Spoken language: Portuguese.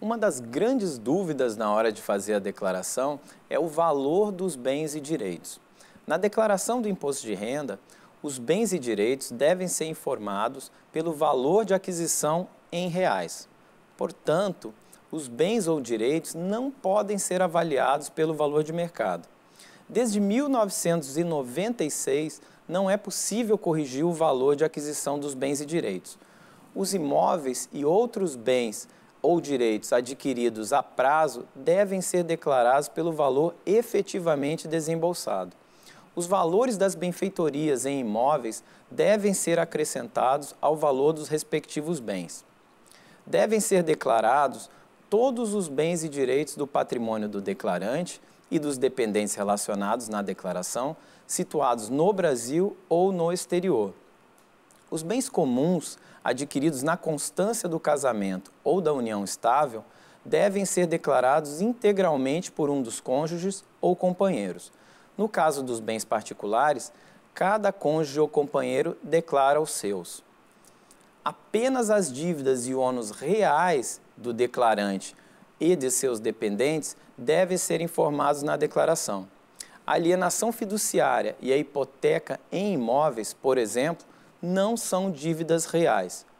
Uma das grandes dúvidas na hora de fazer a declaração é o valor dos bens e direitos. Na declaração do imposto de renda, os bens e direitos devem ser informados pelo valor de aquisição em reais. Portanto, os bens ou direitos não podem ser avaliados pelo valor de mercado. Desde 1996, não é possível corrigir o valor de aquisição dos bens e direitos. Os imóveis e outros bens ou direitos adquiridos a prazo devem ser declarados pelo valor efetivamente desembolsado. Os valores das benfeitorias em imóveis devem ser acrescentados ao valor dos respectivos bens. Devem ser declarados todos os bens e direitos do patrimônio do declarante e dos dependentes relacionados na declaração, situados no Brasil ou no exterior. Os bens comuns adquiridos na constância do casamento ou da união estável devem ser declarados integralmente por um dos cônjuges ou companheiros. No caso dos bens particulares, cada cônjuge ou companheiro declara os seus apenas as dívidas e ônus reais do declarante e de seus dependentes devem ser informados na declaração. A alienação fiduciária e a hipoteca em imóveis, por exemplo, não são dívidas reais.